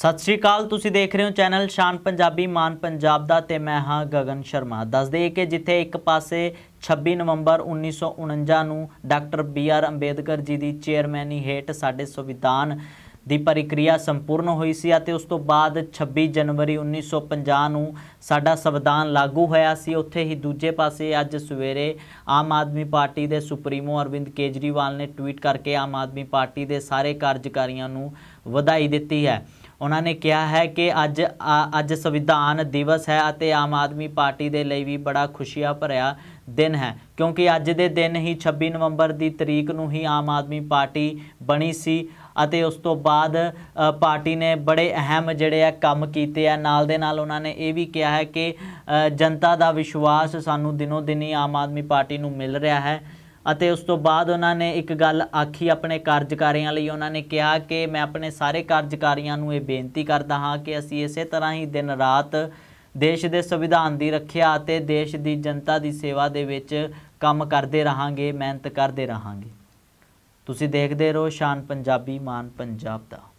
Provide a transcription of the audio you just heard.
ਸਤਿ ਸ਼੍ਰੀ ਅਕਾਲ ਤੁਸੀਂ ਦੇਖ ਰਹੇ ਹੋ ਚੈਨਲ ਸ਼ਾਨ ਪੰਜਾਬੀ ਮਾਨ ਪੰਜਾਬ ਦਾ ਤੇ ਮੈਂ ਹਾਂ ਗਗਨ ਸ਼ਰਮਾ ਦੱਸ ਦਈਏ ਕਿ ਜਿੱਥੇ ਇੱਕ ਪਾਸੇ 26 ਨਵੰਬਰ 1949 ਨੂੰ ਡਾਕਟਰ ਬੀ ਆਰ ਅੰਬੇਦਕਰ ਜੀ ਦੀ ਚੇਅਰਮੈਨੀ ਹੇਠ ਸਾਡੇ ਸੰਵਿਧਾਨ ਦੀ ਪ੍ਰਕਿਰਿਆ ਸੰਪੂਰਨ ਹੋਈ ਸੀ ਅਤੇ ਉਸ ਤੋਂ ਬਾਅਦ 26 ਜਨਵਰੀ 1950 ਨੂੰ ਸਾਡਾ ਸੰਵਿਧਾਨ ਲਾਗੂ ਹੋਇਆ ਸੀ ਉੱਥੇ ਹੀ ਦੂਜੇ ਪਾਸੇ ਅੱਜ ਸਵੇਰੇ ਆਮ ਆਦਮੀ ਪਾਰਟੀ ਦੇ ਸੁਪਰੀਮੋ ਅਰਵਿੰਦ ਕੇਜਰੀਵਾਲ ਨੇ ਟਵੀਟ ਕਰਕੇ ਆਮ ਆਦਮੀ ਪਾਰਟੀ ਦੇ ਸਾਰੇ ਕਾਰਜਕਾਰੀਆਂ ਨੂੰ ਵਧਾਈ ਦਿੱਤੀ ਹੈ ਉਹਨਾਂ ਨੇ ਕਿਹਾ ਹੈ ਕਿ ਅੱਜ ਅੱਜ ਸੰਵਿਧਾਨ ਦਿਵਸ ਹੈ ਅਤੇ ਆਮ ਆਦਮੀ ਪਾਰਟੀ ਦੇ ਲਈ ਵੀ ਬੜਾ ਖੁਸ਼ੀਆਂ ਭਰਿਆ ਦਿਨ ਹੈ ਕਿਉਂਕਿ ਅੱਜ ਦੇ ਦਿਨ ਹੀ 26 ਨਵੰਬਰ ਦੀ ਤਰੀਕ ਨੂੰ ਹੀ ਆਮ ਆਦਮੀ ਪਾਰਟੀ ਬਣੀ ਸੀ ਅਤੇ ਉਸ ਤੋਂ ਬਾਅਦ ਪਾਰਟੀ ਨੇ ਬੜੇ ਅਹਿਮ ਜਿਹੜੇ ਆ ਕੰਮ ਕੀਤੇ ਆ ਨਾਲ ਦੇ ਨਾਲ ਉਹਨਾਂ ਨੇ ਇਹ ਵੀ ਕਿਹਾ ਹੈ ਕਿ ਜਨਤਾ ਦਾ ਵਿਸ਼ਵਾਸ ਸਾਨੂੰ ਦਿਨੋ ਦਿਨੀ ਆਮ ਆਦਮੀ ਪਾਰਟੀ ਨੂੰ ਮਿਲ ਰਿਹਾ ਹੈ ਅਤੇ ਉਸ ਤੋਂ ਬਾਅਦ ਉਹਨਾਂ ਨੇ ਇੱਕ ਗੱਲ ਆਖੀ ਆਪਣੇ ਕਾਰਜਕਾਰੀਆਂ ਲਈ ਉਹਨਾਂ ਨੇ ਕਿਹਾ ਕਿ ਮੈਂ ਆਪਣੇ ਸਾਰੇ ਕਾਰਜਕਾਰੀਆਂ ਨੂੰ ਇਹ ਬੇਨਤੀ ਕਰਦਾ ਹਾਂ ਕਿ ਅਸੀਂ ਇਸੇ ਤਰ੍ਹਾਂ ਹੀ ਦਿਨ ਰਾਤ ਦੇਸ਼ ਦੇ ਸੰਵਿਧਾਨ ਦੀ ਰੱਖਿਆ ਅਤੇ ਦੇਸ਼ ਦੀ ਜਨਤਾ ਦੀ ਸੇਵਾ ਦੇ ਵਿੱਚ ਕੰਮ ਕਰਦੇ ਰਹਾਂਗੇ ਮਿਹਨਤ ਕਰਦੇ ਰਹਾਂਗੇ ਤੁਸੀਂ ਦੇਖਦੇ ਰਹੋ ਸ਼ਾਨ ਪੰਜਾਬੀ ਮਾਨ ਪੰਜਾਬ ਦਾ